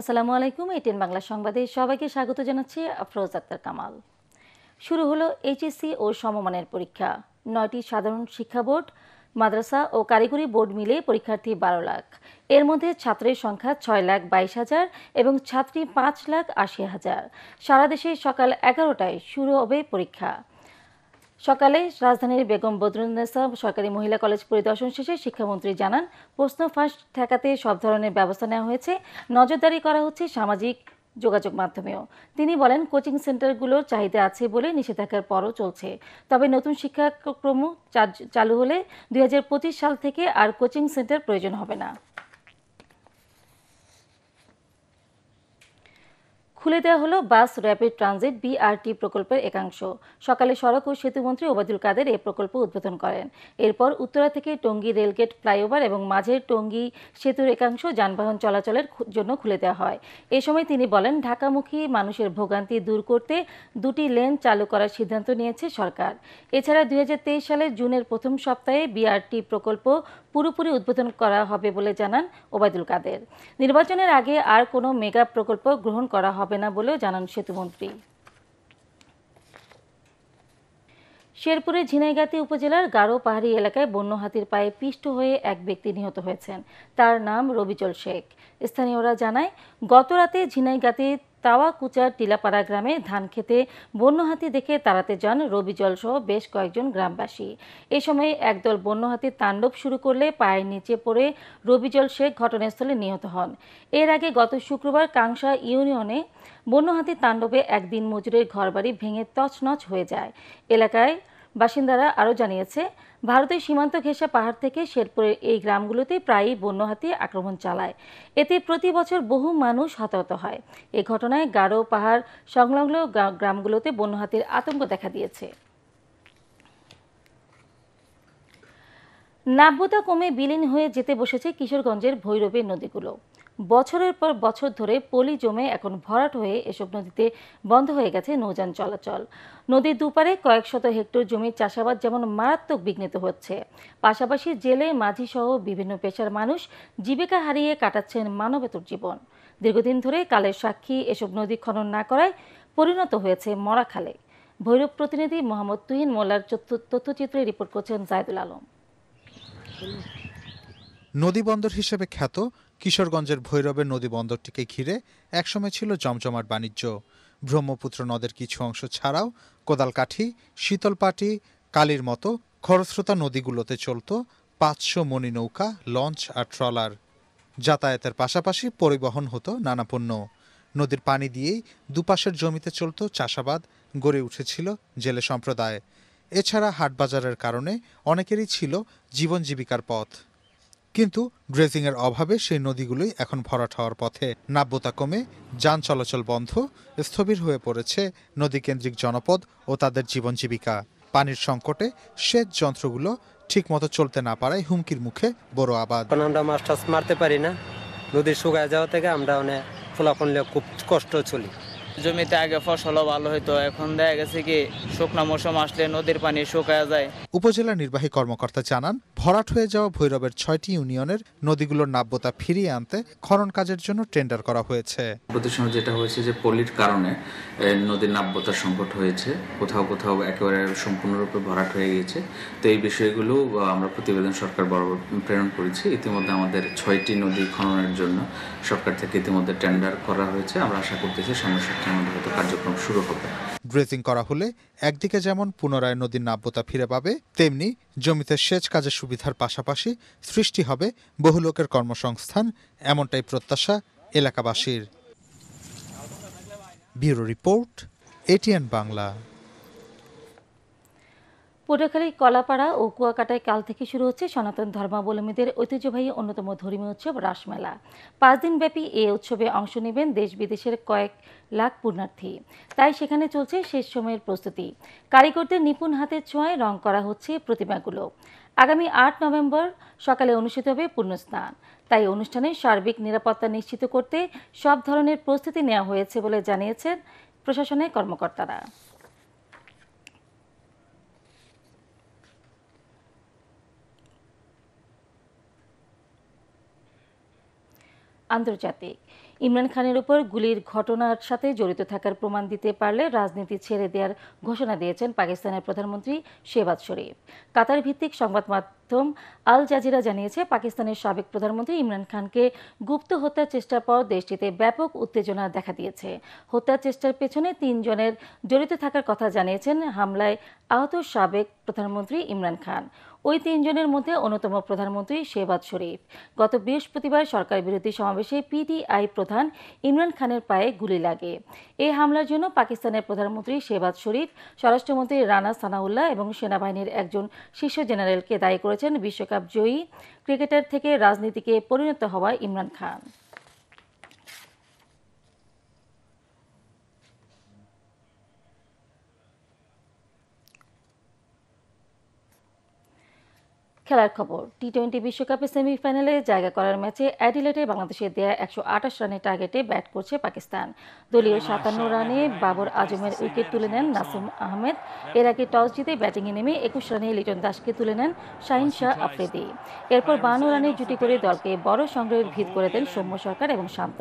আসসালামু আলাইকুম এটিএন বাংলা সংবাদে সবাইকে স্বাগত জানাচ্ছি আফরোজ আক্তার কামাল শুরু হলো এইচএসসি ও সমমানের পরীক্ষা নয়টি সাধারণ শিক্ষা বোর্ড মাদ্রাসা ও কারিগরি বোর্ড মিলে পরীক্ষার্থী বারো লাখ এর মধ্যে ছাত্রের সংখ্যা ছয় লাখ বাইশ হাজার এবং ছাত্রী পাঁচ লাখ আশি হাজার সারা দেশে সকাল এগারোটায় শুরু হবে পরীক্ষা সকালে রাজধানীর বেগম বদরুন্নেসা সরকারি মহিলা কলেজ পরিদর্শন শেষে শিক্ষামন্ত্রী জানান প্রশ্ন ফাঁস ঠেকাতে সব ধরনের ব্যবস্থা নেওয়া হয়েছে নজরদারি করা হচ্ছে সামাজিক যোগাযোগ মাধ্যমেও তিনি বলেন কোচিং সেন্টারগুলোর চাহিদা আছে বলে নিষেধাজ্ঞার পরও চলছে তবে নতুন শিক্ষাক্রম চালু হলে দুই সাল থেকে আর কোচিং সেন্টার প্রয়োজন হবে না খুলে দেওয়া হলো বাস র্যাপিড ট্রানজিট বিআরটি প্রকল্পের একাংশ সকালে সড়ক ও সেতুমন্ত্রী ওবায়দুল কাদের এই প্রকল্প উদ্বোধন করেন এরপর উত্তরা থেকে টঙ্গী রেলগেট ফ্লাইওভার এবং মাঝের টঙ্গী সেতুর একাংশ যানবাহন চলাচলের জন্য খুলে দেওয়া হয় এ সময় তিনি বলেন ঢাকামুখী মানুষের ভোগান্তি দূর করতে দুটি লেন চালু করার সিদ্ধান্ত নিয়েছে সরকার এছাড়া দুই সালের জুনের প্রথম সপ্তাহে বিআরটি প্রকল্প পুরোপুরি উদ্বোধন করা হবে বলে জানান ওবায়দুল কাদের নির্বাচনের আগে আর কোনো মেগা প্রকল্প গ্রহণ করা হবে না বলেও জানান সেতুমন্ত্রী শেরপুরের ঝিনাইগাতি উপজেলার গারো পাহাড়ি এলাকায় বন্য হাতির পায়ে পিষ্ট হয়ে এক ব্যক্তি নিহত হয়েছেন তার নাম রবিচল শেখ স্থানীয়রা জানায় গতরাতে ঝিনাইগাতি তাওয়া কুচার টিলাপাড়া গ্রামে ধান খেতে বন্য হাতি দেখে তাড়াতে যান রবিজল সহ বেশ কয়েকজন গ্রামবাসী এ সময় একদল বন্য হাতি তাণ্ডব শুরু করলে পায়ের নিচে পড়ে রবিজল শেখ ঘটনাস্থলে নিহত হন এর আগে গত শুক্রবার কাংসা ইউনিয়নে বন্য হাতি তাণ্ডবে একদিন মজুরের ঘরবাড়ি ভেঙে তছনছ হয়ে যায় এলাকায় বাসিন্দারা আরও জানিয়েছে ভারতের সীমান্ত ঘেঁষা পাহাড় থেকে শেরপুরের এই গ্রামগুলোতে প্রায়ই বন্য হাতি আক্রমণ চালায় এতে প্রতি বছর বহু মানুষ হতাহত হয় এ ঘটনায় গারো পাহাড় সংলগ্ন গ্রামগুলোতে বন্য হাতির আতঙ্ক দেখা দিয়েছে নাব্যতা কমে বিলীন হয়ে যেতে বসেছে কিশোরগঞ্জের ভৈরবের নদীগুলো বছরের পর বছর ধরে পলি জমে এখন ভরাট হয়ে এসব নদীতে বন্ধ হয়ে গেছে নৌযান চলাচল নদীর দুপারে কয়েক শত হেক্টর জমির চাষাবাদ যেমন মারাত্মক বিঘ্নিত হচ্ছে পাশাপাশি জেলে মাঝি সহ বিভিন্ন পেশার মানুষ জীবিকা হারিয়ে কাটাচ্ছেন মানবেতর জীবন দীর্ঘদিন ধরে কালের সাক্ষী এসব নদী খনন না করায় পরিণত হয়েছে মরাখালে ভৈরব প্রতিনিধি মোহাম্মদ তুহিন মোল্লার তথ্যচিত্রে রিপোর্ট করছেন জায়দুল আলম নদী বন্দর হিসেবে খ্যাত কিশোরগঞ্জের ভৈরবের নদী বন্দরটিকে ঘিরে একসময় ছিল জমজমাট বাণিজ্য ব্রহ্মপুত্র নদের কিছু অংশ ছাড়াও কোদালকাঠি শীতলপাটি কালীর মতো খরস্রোতা নদীগুলোতে চলত পাঁচশো মণি নৌকা লঞ্চ আর ট্রলার যাতায়াতের পাশাপাশি পরিবহন হতো নানা পণ্য নদীর পানি দিয়েই দুপাশের জমিতে চলত চাষাবাদ গড়ে উঠেছিল জেলে সম্প্রদায় এছাড়া হাটবাজারের কারণে অনেকেরই ছিল জীবন জীবিকার পথ কিন্তু ড্রেসিংয়ের অভাবে সেই নদীগুলোই এখন ভরাট হওয়ার পথে নাব্যতা কমে যান চলাচল বন্ধ স্থবির হয়ে পড়েছে নদীকেন্দ্রিক জনপদ ও তাদের জীবন জীবিকা পানির সংকটে সেচ যন্ত্রগুলো ঠিকমতো চলতে না পারায় হুমকির মুখে বড় আবাদ আমরা মাছ টাছ মারতে পারি না নদীর শুকায় যাওয়া থেকে আমরা অনেক ফলাফল খুব কষ্ট চলি জমিতে আগে ফসলও ভালো হইতো এখন দেখা গেছে কি শুকনা মৌসুম আসলে নদীর পানি শুকায় যায় উপজেলা নির্বাহী কর্মকর্তা জানান ভরাট হয়ে যাওয়া ভৈরবের ছয়টি ইউনিয়নের নদীগুলোর নাব্যতা ফিরিয়ে আনতে খনন কাজের জন্য টেন্ডার করা হয়েছে প্রতিসময় যেটা হয়েছে যে পলির কারণে নদীর নাব্যতা সংকট হয়েছে কোথাও কোথাও একেবারে সম্পূর্ণরূপে ভরাট হয়ে গিয়েছে তো এই বিষয়গুলো আমরা প্রতিবেদন সরকার বরাবর প্রেরণ করেছি ইতিমধ্যে আমাদের ছয়টি নদী খননের জন্য সরকার থেকে ইতিমধ্যে টেন্ডার করা হয়েছে আমরা আশা করতেছি সামনে আটটার কার্যক্রম শুরু হবে ড্রেজিং করা হলে একদিকে যেমন পুনরায় নদীর নাব্যতা ফিরে পাবে তেমনি জমিতে সেচ কাজের সুবিধার পাশাপাশি সৃষ্টি হবে বহু লোকের কর্মসংস্থান এমনটাই প্রত্যাশা এলাকাবাসীর ব্যুরো রিপোর্ট এটিএন বাংলা পটুয়াখালীর কলাপাড়া ও কুয়াকাটায় কাল থেকে শুরু হচ্ছে সনাতন ধর্মাবলম্বীদের ঐতিহ্যবাহী অন্যতম ধর্মীয় উৎসব রাসমেলা পাঁচ দিনব্যাপী এ উৎসবে অংশ নেবেন দেশ বিদেশের কয়েক লাখ পুণ্যার্থী তাই সেখানে চলছে শেষ সময়ের প্রস্তুতি কারিগরদের নিপুণ হাতের ছোঁয়ায় রং করা হচ্ছে প্রতিমাগুলো আগামী আট নভেম্বর সকালে অনুষ্ঠিত হবে পুণ্যস্নান তাই অনুষ্ঠানে সার্বিক নিরাপত্তা নিশ্চিত করতে সব ধরনের প্রস্তুতি নেওয়া হয়েছে বলে জানিয়েছেন প্রশাসনের কর্মকর্তারা আন্তর্জাতিক ইমরান খানের উপর গুলির ঘটনার সাথে জড়িত থাকার প্রমাণ দিতে পারলে রাজনীতি ছেড়ে দেওয়ার ঘোষণা দিয়েছেন পাকিস্তানের প্রধানমন্ত্রী শেবাজ শরীফ কাতার ভিত্তিক সংবাদ মাধ্যম আল জাজিরা জানিয়েছে পাকিস্তানের সাবেক প্রধানমন্ত্রী ইমরান খানকে গুপ্ত হত্যার চেষ্টার পর দেশটিতে ব্যাপক উত্তেজনা দেখা দিয়েছে হত্যার চেষ্টার পেছনে তিনজনের জড়িত থাকার কথা জানিয়েছেন হামলায় আহত সাবেক প্রধানমন্ত্রী ইমরান খান ওই তিনজনের মধ্যে অন্যতম প্রধানমন্ত্রী শেবাদ শরীফ গত বৃহস্পতিবার সরকার বিরোধী সমাবেশে পিটিআই প্রধান ইমরান খানের পায়ে গুলি লাগে এই হামলার জন্য পাকিস্তানের প্রধানমন্ত্রী শেবাদ শরীফ স্বরাষ্ট্রমন্ত্রী রানা সানাউল্লাহ এবং সেনাবাহিনীর একজন শীর্ষ জেনারেলকে দায়ী করেছেন বিশ্বকাপ জয়ী ক্রিকেটার থেকে রাজনীতিকে পরিণত হওয়া ইমরান খান খেলার খবর টি টোয়েন্টি বিশ্বকাপের সেমিফাইনালে জায়গা করার ম্যাচে অ্যাডিলেটে বাংলাদেশের দেয়া একশো আঠাশ রানের টার্গেটে ব্যাট করছে পাকিস্তান দলীয় হ্যাঁ, সাতান্ন রানে বাবর আজমের উইকেট তুলে নেন নাসিম আহমেদ এর আগে টস জিতে ব্যাটিংয়ে নেমে একুশ রানে লিটন দাসকে তুলে নেন শাহিন শাহ আফ্রেদি এরপর বান্ন রানের জুটি করে দলকে বড় সংগ্রহের ভিত করে দেন সৌম্য সরকার এবং শান্ত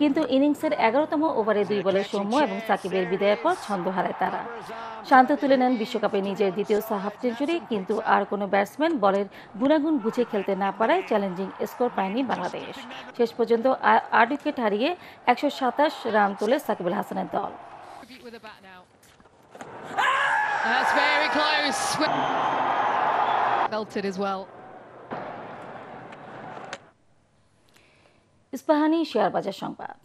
কিন্তু ইনিংসের এগারোতম ওভারে দুই বলে সৌম্য এবং সাকিবের বিদায়ের পর ছন্দ হারায় তারা শান্ত তুলে নেন বিশ্বকাপে নিজের দ্বিতীয় সাহাব সেঞ্চুরি কিন্তু আর কোনো ব্যাটসম্যান বলে বলের গুণাগুণ বুঝে খেলতে না পারায় চ্যালেঞ্জিং স্কোর পায়নি বাংলাদেশ শেষ পর্যন্ত আট উইকেট হারিয়ে একশো সাতাশ রান তোলে সাকিবুল হাসানের দল ইস্পাহানি শেয়ার বাজার সংবাদ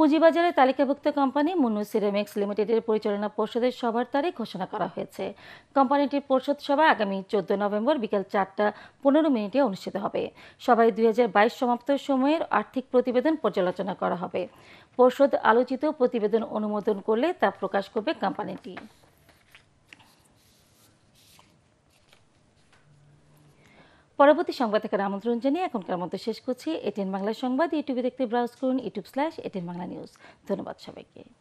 পুঁজিবাজারে তালিকাভুক্ত কোম্পানি মুন্নু সিরামিক্স লিমিটেডের পরিচালনা পর্ষদের সভার তারিখ ঘোষণা করা হয়েছে কোম্পানিটির পর্ষদ সভা আগামী চোদ্দ নভেম্বর বিকেল চারটা পনেরো মিনিটে অনুষ্ঠিত হবে সভায় দুই সমাপ্ত সময়ের আর্থিক প্রতিবেদন পর্যালোচনা করা হবে পর্ষদ আলোচিত প্রতিবেদন অনুমোদন করলে তা প্রকাশ করবে কোম্পানিটি পরবর্তী সংবাদ থেকে আমন্ত্রণ জানিয়ে এখনকার মতো শেষ করছি এটিএন বাংলা সংবাদ ইউটিউবে দেখতে ব্রাউজ করুন YouTube slash ATN Bangla news ধন্যবাদ সবাইকে